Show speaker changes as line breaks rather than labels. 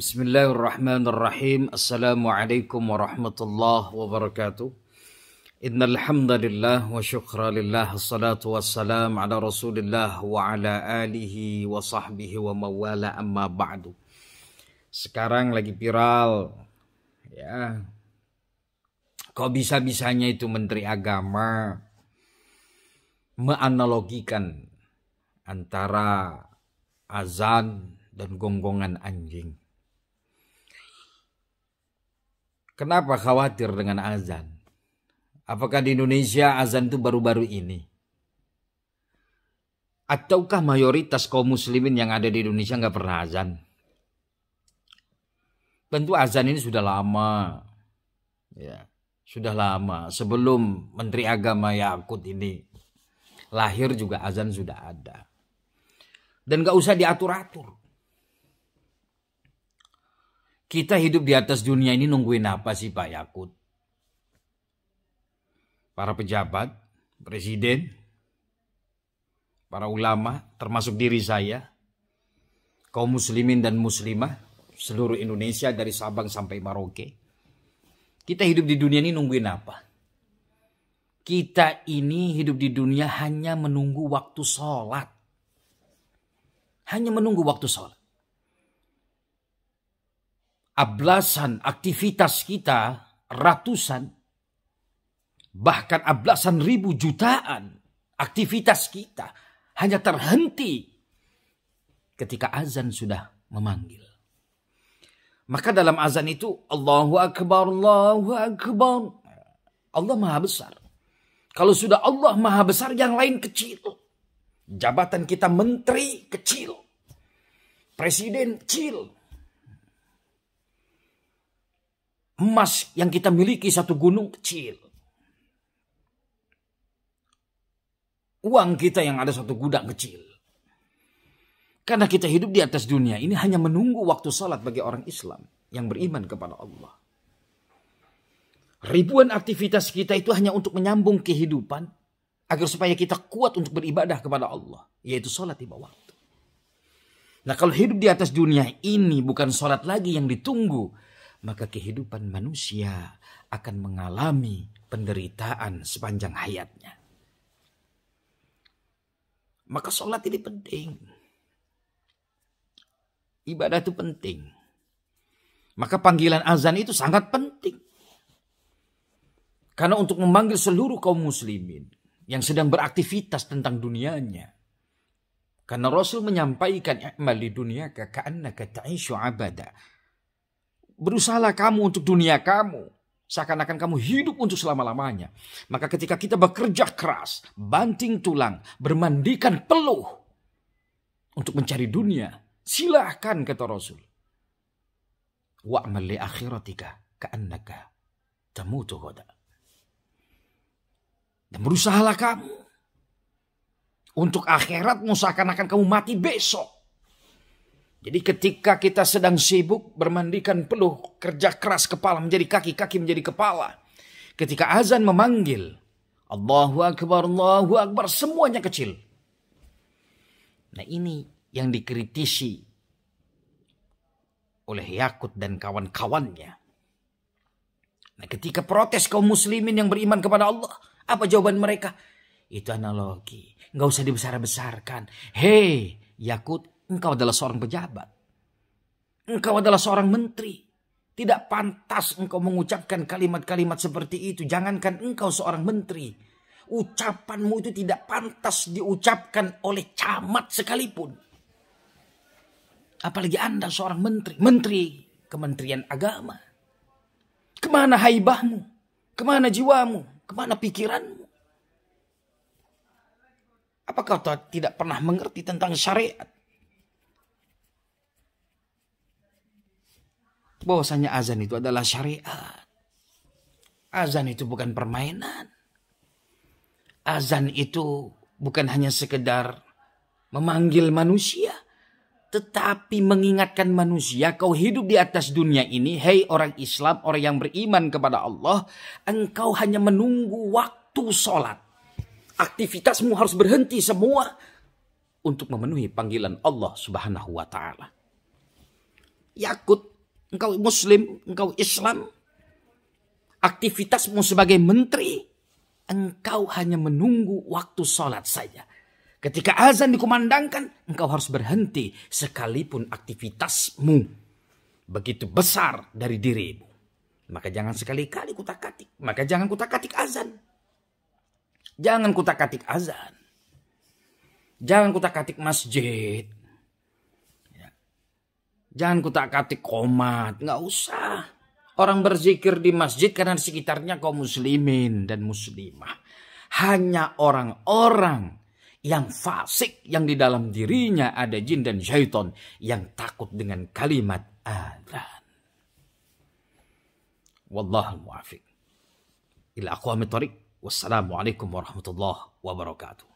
Bismillahirrahmanirrahim. Assalamualaikum warahmatullahi wabarakatuh. Innal hamdalillah wa syukra lillah salatu wassalam ala Rasulillah wa ala alihi wa sahbihi wa mawala amma ba'du. Sekarang lagi viral ya. Kok bisa-bisanya itu menteri agama menganalogikan antara azan dan gonggongan anjing. Kenapa khawatir dengan azan? Apakah di Indonesia azan itu baru-baru ini? Ataukah mayoritas kaum muslimin yang ada di Indonesia nggak pernah azan? Tentu azan ini sudah lama. Ya, sudah lama. Sebelum Menteri Agama Yakut ini lahir juga azan sudah ada. Dan nggak usah diatur-atur. Kita hidup di atas dunia ini nungguin apa sih Pak Yakut? Para pejabat, presiden, para ulama, termasuk diri saya, kaum muslimin dan muslimah, seluruh Indonesia dari Sabang sampai Merauke. Kita hidup di dunia ini nungguin apa? Kita ini hidup di dunia hanya menunggu waktu sholat. Hanya menunggu waktu sholat ablasan aktivitas kita ratusan bahkan ablasan ribu jutaan aktivitas kita hanya terhenti ketika azan sudah memanggil. Maka dalam azan itu Allahu Akbar, Allahu Akbar. Allah Maha Besar. Kalau sudah Allah Maha Besar yang lain kecil. Jabatan kita menteri kecil. Presiden kecil. emas yang kita miliki satu gunung kecil. Uang kita yang ada satu gudang kecil. Karena kita hidup di atas dunia ini hanya menunggu waktu salat bagi orang Islam yang beriman kepada Allah. Ribuan aktivitas kita itu hanya untuk menyambung kehidupan agar supaya kita kuat untuk beribadah kepada Allah, yaitu salat tiba waktu. Nah, kalau hidup di atas dunia ini bukan salat lagi yang ditunggu, maka kehidupan manusia akan mengalami penderitaan sepanjang hayatnya. Maka sholat ini penting. Ibadah itu penting. Maka panggilan azan itu sangat penting. Karena untuk memanggil seluruh kaum muslimin yang sedang beraktivitas tentang dunianya. Karena Rasul menyampaikan amal di dunia ka'annaka ta'ishu abada berusahalah kamu untuk dunia kamu. Seakan-akan kamu hidup untuk selama-lamanya. Maka ketika kita bekerja keras, banting tulang, bermandikan peluh untuk mencari dunia, silahkan kata Rasul. Wa'mal li akhiratika ka'annaka tamutu ghoda. Dan berusahalah kamu untuk akhirat. seakan-akan kamu mati besok. Jadi ketika kita sedang sibuk bermandikan peluh, kerja keras kepala menjadi kaki, kaki menjadi kepala. Ketika azan memanggil, Allahu Akbar, Allahu Akbar, semuanya kecil. Nah ini yang dikritisi oleh Yakut dan kawan-kawannya. Nah ketika protes kaum muslimin yang beriman kepada Allah, apa jawaban mereka? Itu analogi, nggak usah dibesar-besarkan. Hei, Yakut, Engkau adalah seorang pejabat. Engkau adalah seorang menteri. Tidak pantas engkau mengucapkan kalimat-kalimat seperti itu. Jangankan engkau seorang menteri. Ucapanmu itu tidak pantas diucapkan oleh camat sekalipun. Apalagi Anda seorang menteri. Menteri Kementerian Agama. Kemana haibahmu? Kemana jiwamu? Kemana pikiranmu? Apakah kau tidak pernah mengerti tentang syariat? bahwasanya azan itu adalah syariat. Azan itu bukan permainan. Azan itu bukan hanya sekedar memanggil manusia, tetapi mengingatkan manusia kau hidup di atas dunia ini, hei orang Islam, orang yang beriman kepada Allah, engkau hanya menunggu waktu sholat. Aktivitasmu harus berhenti semua untuk memenuhi panggilan Allah subhanahu wa ta'ala. Yakut engkau muslim, engkau Islam, aktivitasmu sebagai menteri, engkau hanya menunggu waktu sholat saja. Ketika azan dikumandangkan, engkau harus berhenti sekalipun aktivitasmu begitu besar dari dirimu. Maka jangan sekali-kali kutakatik. Maka jangan kutakatik azan. Jangan kutakatik azan. Jangan kutakatik masjid. Jangan ku tak katik komat, nggak usah. Orang berzikir di masjid karena di sekitarnya kaum muslimin dan muslimah. Hanya orang-orang yang fasik yang di dalam dirinya ada jin dan syaitan yang takut dengan kalimat adzan. Wallahu muafiq. Ila aqwamit tariq. Wassalamualaikum warahmatullahi wabarakatuh.